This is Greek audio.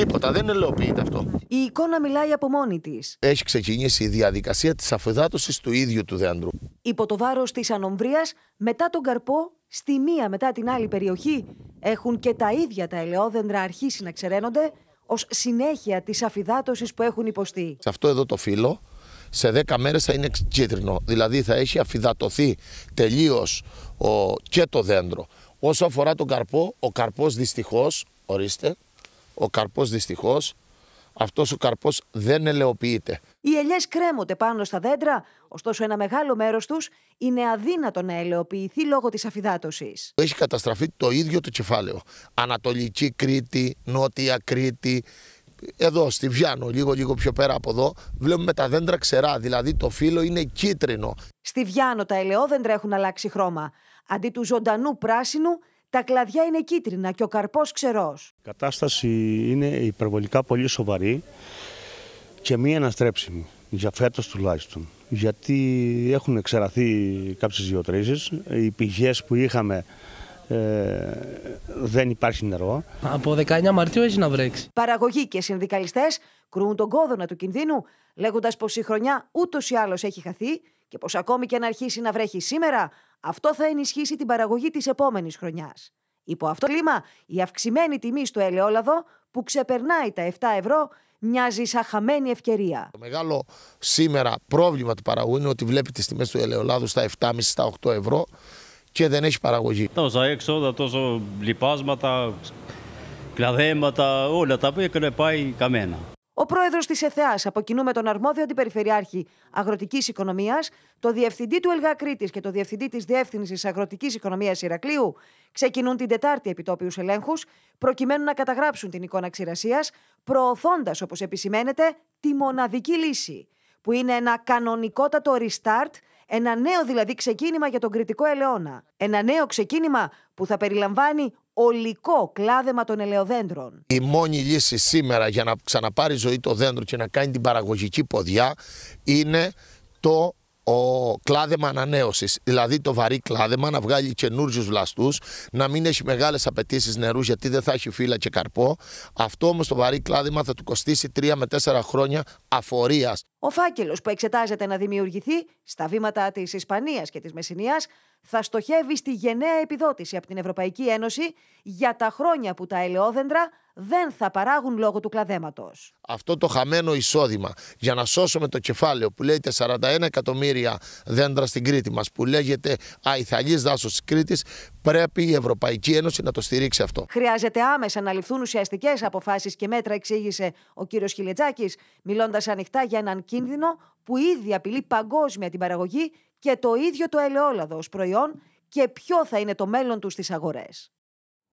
Τίποτα, δεν ελοποιείται αυτό. Η εικόνα μιλάει από μόνη της. Έχει ξεκινήσει η διαδικασία της αφεδάτωση του ίδιου του δέντρου. Υπό το βάρος της ανομβρίας, μετά τον καρπό, στη μία μετά την άλλη περιοχή, έχουν και τα ίδια τα ελαιόδεντρα αρχίσει να ξεραίνονται ως συνέχεια της αφιδάτωσης που έχουν υποστεί. Σε αυτό εδώ το φύλλο, σε 10 μέρες θα είναι κίτρινο. Δηλαδή θα έχει αφιδατωθεί τελείως και το δέντρο. Όσο αφορά τον καρπό, ο καρπός δυστυχώς, ορίστε, ο καρπός δυστυχώς, αυτός ο καρπός δεν ελαιοποιείται. Οι ελιές κρέμονται πάνω στα δέντρα, ωστόσο ένα μεγάλο μέρος τους είναι αδύνατο να ελαιοποιηθεί λόγω της αφυδάτωσης. Έχει καταστραφεί το ίδιο το κεφάλαιο. Ανατολική Κρήτη, Νότια Κρήτη, εδώ στη Βιάνο, λίγο λίγο πιο πέρα από εδώ, βλέπουμε τα δέντρα ξερά, δηλαδή το φύλλο είναι κίτρινο. Στη Βιάνο τα ελαιόδεντρα έχουν αλλάξει χρώμα. Αντί του ζωντανού πράσινου τα κλαδιά είναι κίτρινα και ο καρπός ξερός. Η κατάσταση είναι υπερβολικά πολύ σοβαρή και μη αναστρέψιμη, για φέτος τουλάχιστον. Γιατί έχουν εξαραθεί κάποιες γεωτρήσεις, οι πηγές που είχαμε ε, δεν υπάρχει νερό. Από 19 Μαρτίου έχει να βρέξει. Παραγωγοί και συνδικαλιστές κρούν τον κόδωνα του κινδύνου, λέγοντας πως η χρονιά ούτως ή άλλως έχει χαθεί και πως ακόμη και αν αρχίσει να βρέχει σήμερα, αυτό θα ενισχύσει την παραγωγή της επόμενης χρονιάς. Υπό αυτό το κλίμα, η αυξημένη τιμή στο ελαιόλαδο, που ξεπερνάει τα 7 ευρώ, μοιάζει σαν χαμένη ευκαιρία. Το μεγάλο σήμερα πρόβλημα του παραγωγού είναι ότι βλέπει τις τιμές του ελαιολάδου στα 7,5 στα 8 ευρώ και δεν έχει παραγωγή. Τόσα έξοδα, τόσο λιπάσματα, κλαδέματα, όλα τα οποία έκανε πάει καμένα πρόεδρος της ΕΘΕΑ, από κοινού με τον αρμόδιο αντιπεριφερειάρχη Αγροτικής Οικονομίας, το διευθυντή του ΕΛΓΑ Κρήτης και το διευθυντή της Διεύθυνσης Αγροτικής Οικονομίας Ηρακλείου, ξεκινούν την Τετάρτη επιτόπιους ελέγχους, προκειμένου να καταγράψουν την εικόνα ξηρασίας, προωθώντας, όπως επισημαίνεται, τη μοναδική λύση, που είναι ένα κανονικότατο restart ένα νέο δηλαδή ξεκίνημα για τον κριτικό ελαιόνα. Ένα νέο ξεκίνημα που θα περιλαμβάνει ολικό κλάδεμα των ελαιοδέντρων. Η μόνη λύση σήμερα για να ξαναπάρει ζωή το δέντρο και να κάνει την παραγωγική ποδιά είναι το ο κλάδεμα ανανέωσης, δηλαδή το βαρύ κλάδεμα, να βγάλει καινούριους βλαστούς, να μην έχει μεγάλες απαιτήσεις νερού γιατί δεν θα έχει φύλλα και καρπό. Αυτό όμως το βαρύ κλάδεμα θα του κοστίσει 3 με 4 χρόνια αφορίας. Ο φάκελος που εξετάζεται να δημιουργηθεί στα βήματα της Ισπανίας και της Μεσσηνίας θα στοχεύει στη γενναία επιδότηση από την Ευρωπαϊκή Ένωση για τα χρόνια που τα ελαιόδεντρα δεν θα παράγουν λόγω του κλαδέματος. Αυτό το χαμένο εισόδημα για να σώσουμε το κεφάλαιο που λέγεται 41 εκατομμύρια δέντρα στην Κρήτη μας, που λέγεται Αϊθαλή δάσος της Κρήτης, πρέπει η Ευρωπαϊκή Ένωση να το στηρίξει αυτό. Χρειάζεται άμεσα να ληφθούν ουσιαστικές αποφάσεις και μέτρα, εξήγησε ο κύριος Χιλετζάκης, μιλώντας ανοιχτά για έναν κίνδυνο που ήδη απειλεί παγκόσμια την παραγωγή και το ίδιο το ελαιόλαδο ως προϊόν και ποιο θα είναι το μέλλον του στις αγορές.